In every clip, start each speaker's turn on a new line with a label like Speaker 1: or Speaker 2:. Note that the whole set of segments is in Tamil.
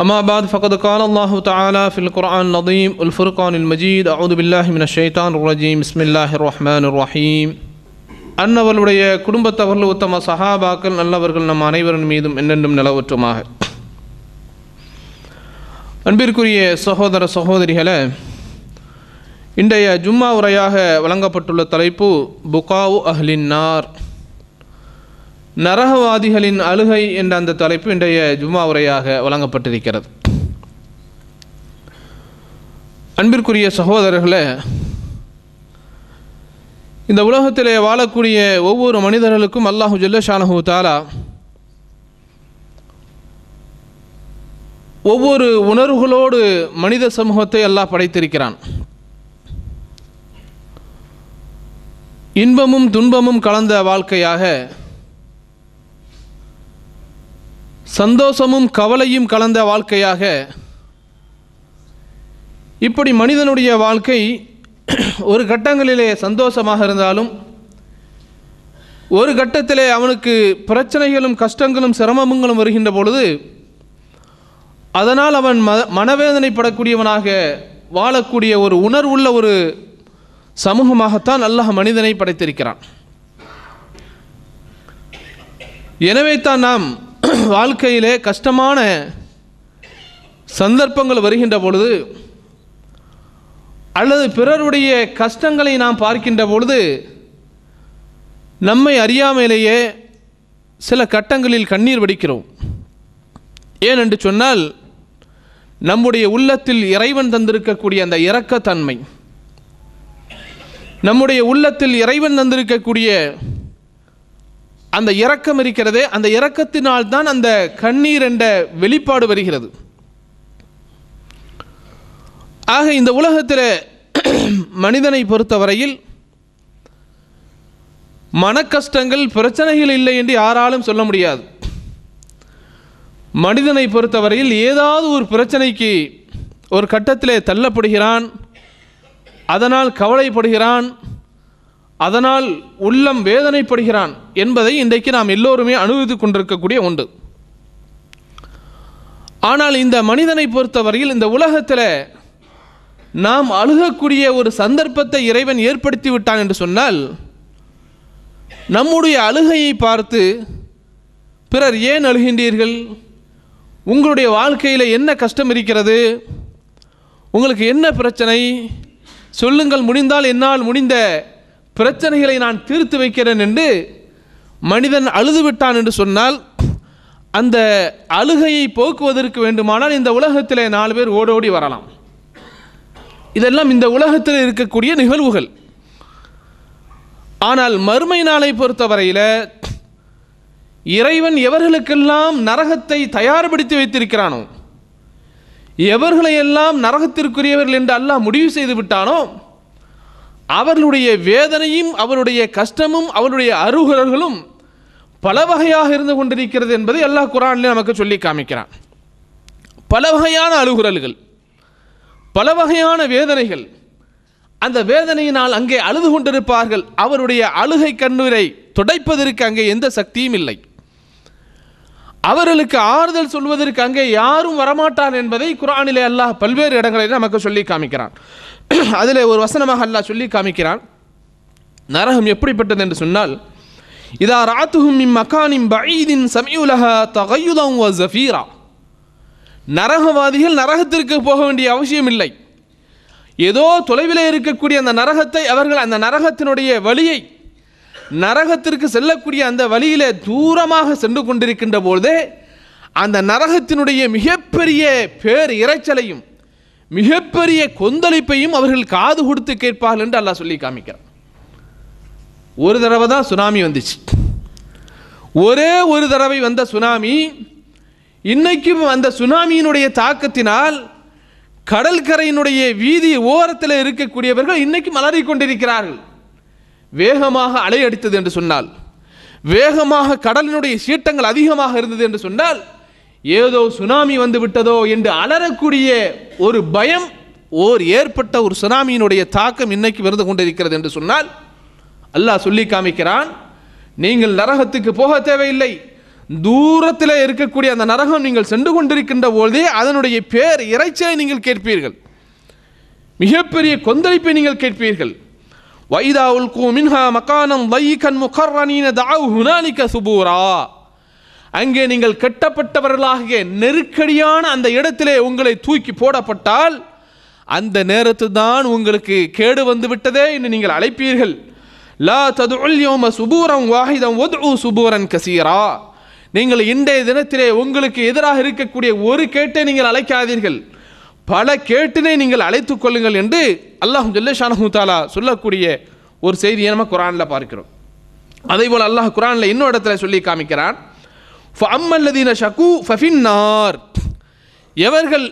Speaker 1: أما بعد فقد قال الله تعالى في القرآن العظيم الفرقان المجيد أعوذ بالله من الشيطان الرجيم بسم الله الرحمن الرحيم அன்னவர்களுடைய குடும்பத்தவர்கள் உத்தம சஹாபாக்கள் நல்லவர்கள் நம் அனைவரின் மீதும் என்னென்றும் நிலவற்றுமாக அன்பிற்குரிய சகோதர சகோதரிகளை இன்றைய ஜும்மா உரையாக வழங்கப்பட்டுள்ள தலைப்பு புகாவு அஹ்லின்னார் நரகவாதிகளின் அழுகை என்ற அந்த தலைப்பு இன்றைய ஜும்மா உரையாக வழங்கப்பட்டிருக்கிறது அன்பிற்குரிய சகோதரர்களே இந்த உலகத்திலே வாழக்கூடிய ஒவ்வொரு மனிதர்களுக்கும் அல்லாஹு ஜல்லஷானஹு தாலா ஒவ்வொரு உணர்வுகளோடு மனித சமூகத்தை அல்லாஹ் படைத்திருக்கிறான் இன்பமும் துன்பமும் கலந்த வாழ்க்கையாக சந்தோஷமும் கவலையும் கலந்த வாழ்க்கையாக இப்படி மனிதனுடைய வாழ்க்கை ஒரு கட்டங்களிலே சந்தோஷமாக இருந்தாலும் ஒரு கட்டத்திலே அவனுக்கு பிரச்சனைகளும் கஷ்டங்களும் சிரமங்களும் வருகின்ற பொழுது அதனால் அவன் ம மனவேதனைப்படக்கூடியவனாக வாழக்கூடிய ஒரு உணர்வுள்ள ஒரு சமூகமாகத்தான் அல்லாஹ் மனிதனை படைத்திருக்கிறான் எனவே தான் நாம் வாழ்க்கையிலே கஷ்டமான சந்தர்ப்பங்கள் வருகின்ற பொழுது அல்லது பிறருடைய கஷ்டங்களை நாம் பார்க்கின்ற பொழுது நம்மை அறியாமையிலேயே சில கட்டங்களில் கண்ணீர் வடிக்கிறோம் ஏனென்று சொன்னால் நம்முடைய உள்ளத்தில் இறைவன் தந்திருக்கக்கூடிய அந்த இரக்கத்தன்மை நம்முடைய உள்ளத்தில் இறைவன் தந்திருக்கக்கூடிய அந்த இரக்கம் இருக்கிறதே அந்த இரக்கத்தினால் தான் அந்த கண்ணீர் என்ற வெளிப்பாடு வருகிறது ஆக இந்த உலகத்தில் மனிதனை பொறுத்தவரையில் மன கஷ்டங்கள் பிரச்சனைகள் இல்லை என்று யாராலும் சொல்ல முடியாது மனிதனை பொறுத்தவரையில் ஏதாவது ஒரு பிரச்சனைக்கு ஒரு கட்டத்திலே தள்ளப்படுகிறான் அதனால் கவலைப்படுகிறான் அதனால் உள்ளம் வேதனைப்படுகிறான் என்பதை இன்றைக்கு நாம் எல்லோருமே அனுபவித்துக் கொண்டிருக்கக்கூடிய ஒன்று ஆனால் இந்த மனிதனை பொறுத்தவரையில் இந்த உலகத்தில் நாம் அழுகக்கூடிய ஒரு சந்தர்ப்பத்தை இறைவன் ஏற்படுத்தி விட்டான் என்று சொன்னால் நம்முடைய அழுகையை பார்த்து பிறர் ஏன் அழுகின்றீர்கள் உங்களுடைய வாழ்க்கையில் என்ன கஷ்டம் இருக்கிறது உங்களுக்கு என்ன பிரச்சனை சொல்லுங்கள் முடிந்தால் என்னால் முடிந்த பிரச்சனைகளை நான் தீர்த்து வைக்கிறேன் என்று மனிதன் அழுதுவிட்டான் என்று சொன்னால் அந்த அழுகையை போக்குவதற்கு வேண்டுமானால் இந்த உலகத்திலே நாலு பேர் ஓடோடி வரலாம் இதெல்லாம் இந்த உலகத்தில் இருக்கக்கூடிய நிகழ்வுகள் ஆனால் மறுமை நாளை பொறுத்தவரையில் இறைவன் எவர்களுக்கெல்லாம் நரகத்தை தயார்படுத்தி வைத்திருக்கிறானோ எவர்களையெல்லாம் நரகத்திற்குரியவர்கள் என்று அல்லாஹ் முடிவு செய்து விட்டானோ அவர்களுடைய வேதனையும் அவருடைய கஷ்டமும் அவருடைய அருகர்களும் பல வகையாக இருந்து கொண்டிருக்கிறது என்பதை எல்லா குரான்லேயும் நமக்கு சொல்லி காமிக்கிறான் பல வகையான அழுகுறல்கள் பல வகையான வேதனைகள் அந்த வேதனையினால் அங்கே அழுது கொண்டிருப்பார்கள் அவருடைய அழுகை கண்ணீரை துடைப்பதற்கு அங்கே எந்த சக்தியும் இல்லை அவர்களுக்கு ஆறுதல் சொல்வதற்கு அங்கே யாரும் வரமாட்டார் என்பதை குரானிலே அல்லாஹ் பல்வேறு இடங்களில் நமக்கு சொல்லி காமிக்கிறான் அதில் ஒரு வசனமாக அல்லாஹ் சொல்லி காமிக்கிறான் நரகம் எப்படிப்பட்டது என்று சொன்னால் இதா ராத்துஹும் இம் மகானிம் பைதின் சமயுலக தகையுதம் ஓ ஜஃபீரா நரகவாதிகள் நரகத்திற்கு போக வேண்டிய அவசியம் இல்லை ஏதோ தொலைவில் இருக்கக்கூடிய அந்த நரகத்தை அவர்கள் அந்த நரகத்தினுடைய வழியை நரகத்திற்கு செல்லக்கூடிய அந்த வழியில் தூரமாக சென்று கொண்டிருக்கின்ற போதே அந்த நரகத்தினுடைய மிகப்பெரிய பேர் இறைச்சலையும் மிகப்பெரிய கொந்தளிப்பையும் அவர்கள் காது கொடுத்து கேட்பார்கள் என்று அல்லாஹ் சொல்லி காமிக்கிறார் ஒரு தடவை தான் சுனாமி வந்துச்சு ஒரே ஒரு தடவை வந்த சுனாமி இன்னைக்கும் அந்த சுனாமியினுடைய தாக்கத்தினால் கடற்கரையினுடைய வீதி ஓரத்தில் இருக்கக்கூடியவர்கள் இன்னைக்கும் மலறி கொண்டிருக்கிறார்கள் வேகமாக அலை அடித்தது என்று சொன்னால் வேகமாக கடலினுடைய சீட்டங்கள் அதிகமாக இருந்தது என்று சொன்னால் ஏதோ சுனாமி வந்து விட்டதோ என்று அலறக்கூடிய ஒரு பயம் ஓர் ஏற்பட்ட ஒரு சுனாமியினுடைய தாக்கம் இன்னைக்கு விருந்து கொண்டிருக்கிறது என்று சொன்னால் அல்லாஹ் சொல்லி காமிக்கிறான் நீங்கள் நரகத்துக்கு போக தேவையில்லை தூரத்தில் இருக்கக்கூடிய அந்த நரகம் நீங்கள் சென்று கொண்டிருக்கின்ற போதே அதனுடைய பேர் இறைச்சலை நீங்கள் கேட்பீர்கள் மிகப்பெரிய கொந்தளிப்பை நீங்கள் கேட்பீர்கள் வைதா உல்கூ மின்ஹா மக்கானம் முகர் முகர்ரனீன தாவ் ஹுனாலிக்க சுபூரா அங்கே நீங்கள் கெட்டப்பட்டவர்களாகிய நெருக்கடியான அந்த இடத்திலே உங்களை தூக்கி போடப்பட்டால் அந்த நேரத்தில் தான் உங்களுக்கு கேடு வந்து விட்டதே என்று நீங்கள் அழைப்பீர்கள் லா ததுல் சுபூரம் வாஹிதம் ஒது சுபூரன் கசீரா நீங்கள் இன்றைய தினத்திலே உங்களுக்கு எதிராக இருக்கக்கூடிய ஒரு கேட்டை நீங்கள் அழைக்காதீர்கள் பல கேட்டினை நீங்கள் அழைத்துக் கொள்ளுங்கள் என்று அல்லாஹ் ஜல்லஷானு தாலா சொல்லக்கூடிய ஒரு செய்தியை நம்ம குரானில் பார்க்கிறோம் அதே போல் அல்லாஹ் குரானில் இன்னொரு இடத்துல சொல்லி காமிக்கிறான் அம்மல்லதீன ஷகு ஃபஃபின்னார் எவர்கள்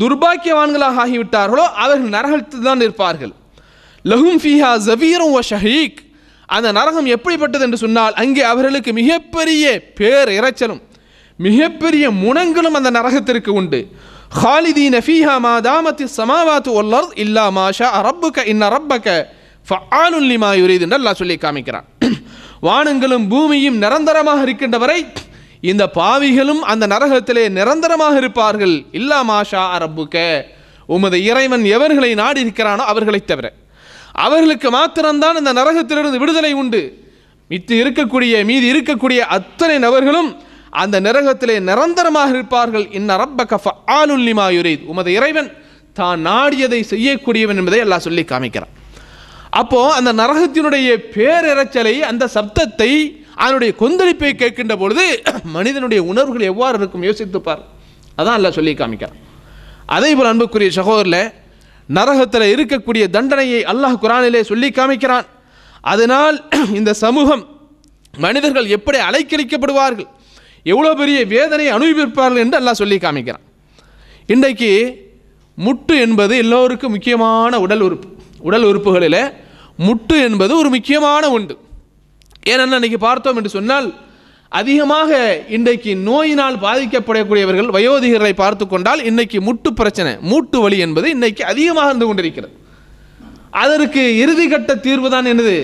Speaker 1: துர்பாக்கியவான்களாக ஆகிவிட்டார்களோ அவர்கள் நரகத்தில் தான் இருப்பார்கள் லஹும் ஃபீஹா ஜவீரும் ஷஹீக் அந்த நரகம் எப்படிப்பட்டது என்று சொன்னால் அங்கே அவர்களுக்கு மிகப்பெரிய பேர் இறைச்சலும் மிகப்பெரிய முனங்களும் அந்த நரகத்திற்கு உண்டு ஹாலிதீன ஃபீஹா மா தாமத்தி சமாவாத்து ஒல்லர் இல்லா மாஷா அரப்புக்க இன்ன அரப்பக்க ஃபஆலுல்லி மா யுரீதுன்னு அல்லாஹ் சொல்லி காமிக்கிறான் வானங்களும் பூமியும் நிரந்தரமாக இருக்கின்றவரை இந்த பாவிகளும் அந்த நரகத்திலே நிரந்தரமாக இருப்பார்கள் இல்லா மாஷா அரபுக்க உமது இறைவன் எவர்களை நாடி இருக்கிறானோ அவர்களைத் தவிர அவர்களுக்கு மாத்திரம்தான் இந்த நரகத்திலிருந்து விடுதலை உண்டு மித்து இருக்கக்கூடிய மீதி இருக்கக்கூடிய அத்தனை நபர்களும் அந்த நரகத்திலே நிரந்தரமாக இருப்பார்கள் இன்ன கஃப ஆலுல்லிமா உமது இறைவன் தான் நாடியதை செய்யக்கூடியவன் என்பதை எல்லாம் சொல்லி காமிக்கிறான் அப்போ அந்த நரகத்தினுடைய பேரிரைச்சலை அந்த சப்தத்தை அதனுடைய கொந்தளிப்பை கேட்கின்ற பொழுது மனிதனுடைய உணர்வுகள் எவ்வாறு இருக்கும் யோசித்துப்பார் அதான் அல்ல சொல்லி காமிக்கிறான் அதே போல் அன்புக்குரிய சகோதரில் நரகத்தில் இருக்கக்கூடிய தண்டனையை அல்லாஹ் குரானிலே சொல்லி காமிக்கிறான் அதனால் இந்த சமூகம் மனிதர்கள் எப்படி அலைக்கழிக்கப்படுவார்கள் எவ்வளோ பெரிய வேதனையை அனுபவிப்பார்கள் என்று அல்லாஹ் சொல்லி காமிக்கிறான் இன்றைக்கு முட்டு என்பது எல்லோருக்கும் முக்கியமான உடல் உறுப்பு உடல் உறுப்புகளில் முட்டு என்பது ஒரு முக்கியமான உண்டு ஏனென்ன அன்றைக்கி பார்த்தோம் என்று சொன்னால் அதிகமாக இன்றைக்கு நோயினால் பாதிக்கப்படக்கூடியவர்கள் வயோதிகர்களை பார்த்து கொண்டால் இன்றைக்கு முட்டு பிரச்சனை மூட்டு வலி என்பது இன்றைக்கு அதிகமாக இருந்து கொண்டிருக்கிறது அதற்கு இறுதிக்கட்ட தீர்வு தான் என்னது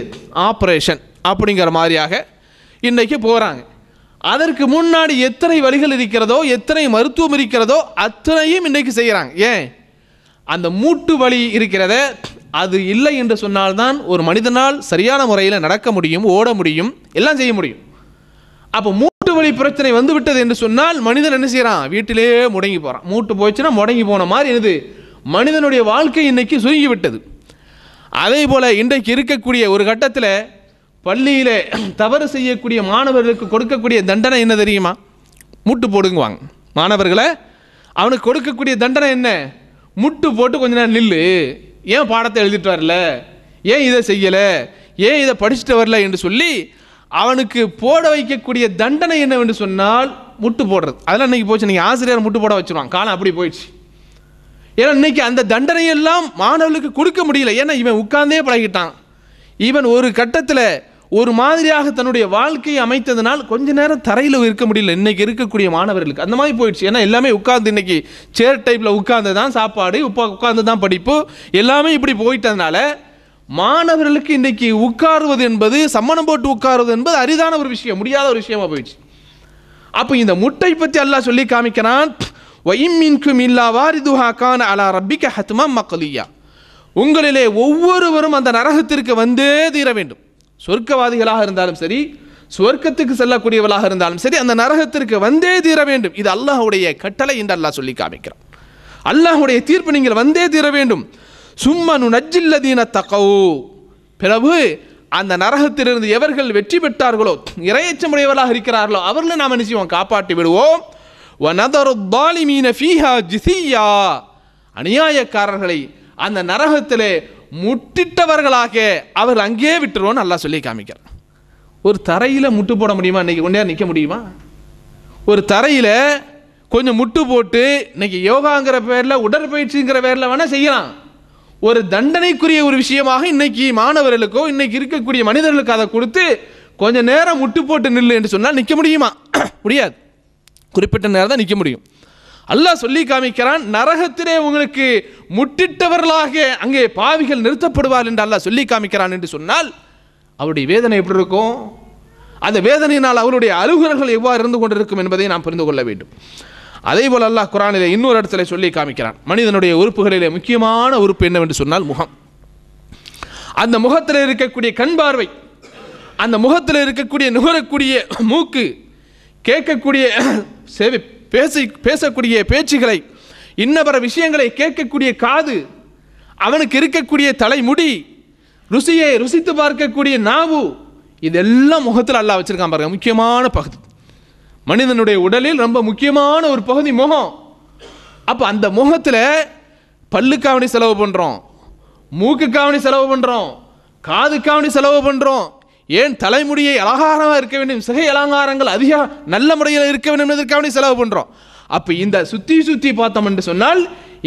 Speaker 1: ஆப்ரேஷன் அப்படிங்கிற மாதிரியாக இன்றைக்கு போகிறாங்க அதற்கு முன்னாடி எத்தனை வழிகள் இருக்கிறதோ எத்தனை மருத்துவம் இருக்கிறதோ அத்தனையும் இன்றைக்கு செய்கிறாங்க ஏன் அந்த மூட்டு வலி இருக்கிறத அது இல்லை என்று சொன்னால்தான் ஒரு மனிதனால் சரியான முறையில் நடக்க முடியும் ஓட முடியும் எல்லாம் செய்ய முடியும் அப்போ மூட்டு வழி பிரச்சனை வந்து விட்டது என்று சொன்னால் மனிதன் என்ன செய்கிறான் வீட்டிலேயே முடங்கி போகிறான் மூட்டு போச்சுன்னா முடங்கி போன மாதிரி என்னது மனிதனுடைய வாழ்க்கை இன்னைக்கு சுருங்கி விட்டது அதே போல் இன்றைக்கு இருக்கக்கூடிய ஒரு கட்டத்தில் பள்ளியில் தவறு செய்யக்கூடிய மாணவர்களுக்கு கொடுக்கக்கூடிய தண்டனை என்ன தெரியுமா மூட்டு போடுங்குவாங்க மாணவர்களை அவனுக்கு கொடுக்கக்கூடிய தண்டனை என்ன முட்டு போட்டு கொஞ்ச நேரம் நில்லு ஏன் பாடத்தை எழுதிட்டு வரல ஏன் இதை செய்யலை ஏன் இதை படிச்சுட்டு வரல என்று சொல்லி அவனுக்கு போட வைக்கக்கூடிய தண்டனை என்னவென்று சொன்னால் முட்டு போடுறது அதெல்லாம் இன்றைக்கி போச்சு நீங்கள் ஆசிரியர் முட்டு போட வச்சுருவான் காலம் அப்படி போயிடுச்சு ஏன்னா இன்றைக்கி அந்த தண்டனையெல்லாம் மாணவர்களுக்கு கொடுக்க முடியல ஏன்னா இவன் உட்கார்ந்தே பழகிட்டான் ஈவன் ஒரு கட்டத்தில் ஒரு மாதிரியாக தன்னுடைய வாழ்க்கையை அமைத்ததுனால் கொஞ்ச நேரம் தரையில் இருக்க முடியல இன்றைக்கி இருக்கக்கூடிய மாணவர்களுக்கு அந்த மாதிரி போயிடுச்சு ஏன்னா எல்லாமே உட்காந்து இன்றைக்கி சேர் டைப்பில் உட்காந்து தான் சாப்பாடு உப்பா உட்காந்து தான் படிப்பு எல்லாமே இப்படி போயிட்டதுனால மாணவர்களுக்கு இன்றைக்கி உட்காருவது என்பது சம்மணம் போட்டு உட்காருவது என்பது அரிதான ஒரு விஷயம் முடியாத ஒரு விஷயமா போயிடுச்சு அப்போ இந்த முட்டை பற்றி எல்லாம் சொல்லி காமிக்கிறான் ஒயிம்மின்கும் இல்லா வாரிதுஹா கான் அலா ரப்பிக்க ஹத்மா மக்களியா உங்களிலே ஒவ்வொருவரும் அந்த நரகத்திற்கு வந்தே தீர வேண்டும் சொர்க்கவாதிகளாக இருந்தாலும் சரி சொர்க்கத்துக்கு செல்லக்கூடியவளாக இருந்தாலும் சரி அந்த நரகத்திற்கு வந்தே தீர வேண்டும் இது அல்லாஹுடைய கட்டளை என்று அல்லாஹ் சொல்லி காமிக்கிறான் அல்லாஹுடைய தீர்ப்பு நீங்கள் வந்தே தீர வேண்டும் சும்மா தீன தகவு பிறகு அந்த நரகத்திலிருந்து எவர்கள் வெற்றி பெற்றார்களோ இரையச்சமுடையவர்களாக இருக்கிறார்களோ அவர்களை நாம் நிச்சயம் காப்பாற்றி விடுவோம் அநியாயக்காரர்களை அந்த நரகத்திலே முட்டிட்டவர்களாக அவர் அங்கேயே விட்டுருவோம் நல்லா சொல்லி காமிக்கிறார் ஒரு தரையில் முட்டு போட முடியுமா இன்றைக்கி கொண்டே நிற்க முடியுமா ஒரு தரையில் கொஞ்சம் முட்டு போட்டு இன்னைக்கு யோகாங்கிற பேரில் உடற்பயிற்சிங்கிற பேரில் வேணால் செய்யலாம் ஒரு தண்டனைக்குரிய ஒரு விஷயமாக இன்னைக்கு மாணவர்களுக்கோ இன்னைக்கு இருக்கக்கூடிய மனிதர்களுக்கு அதை கொடுத்து கொஞ்சம் நேரம் முட்டு போட்டு நில்லு என்று சொன்னால் நிற்க முடியுமா முடியாது குறிப்பிட்ட நேரம் தான் நிற்க முடியும் அல்லாஹ் சொல்லி காமிக்கிறான் நரகத்திலே உங்களுக்கு முட்டிட்டவர்களாக அங்கே பாவிகள் நிறுத்தப்படுவார் என்று அல்லாஹ் சொல்லி காமிக்கிறான் என்று சொன்னால் அவருடைய வேதனை எப்படி இருக்கும் அந்த வேதனையினால் அவருடைய அலுவலர்கள் எவ்வாறு இருந்து கொண்டிருக்கும் என்பதை நாம் புரிந்து கொள்ள வேண்டும் அதே போல் அல்லாஹ் குரானில் இன்னொரு இடத்துல சொல்லி காமிக்கிறான் மனிதனுடைய உறுப்புகளிலே முக்கியமான உறுப்பு என்னவென்று சொன்னால் முகம் அந்த முகத்தில் இருக்கக்கூடிய கண் பார்வை அந்த முகத்தில் இருக்கக்கூடிய நுகரக்கூடிய மூக்கு கேட்கக்கூடிய செவி பேசி பேசக்கூடிய பேச்சுகளை இன்னபர விஷயங்களை கேட்கக்கூடிய காது அவனுக்கு இருக்கக்கூடிய தலைமுடி ருசியை ருசித்து பார்க்கக்கூடிய நாவு இதெல்லாம் முகத்தில் அல்லா வச்சுருக்கான் பாருங்க முக்கியமான பகுதி மனிதனுடைய உடலில் ரொம்ப முக்கியமான ஒரு பகுதி முகம் அப்போ அந்த முகத்தில் பல்லுக்காவணி செலவு பண்ணுறோம் மூக்குக்காவணி செலவு பண்ணுறோம் காதுக்காவணி செலவு பண்ணுறோம் ஏன் தலைமுடியை அலங்காரமாக இருக்க வேண்டும் சிகை அலங்காரங்கள் அதிக நல்ல முறையில் இருக்க வேண்டும் என்பதற்காக செலவு பண்ணுறோம் அப்போ இந்த சுற்றி சுற்றி பார்த்தோம் என்று சொன்னால்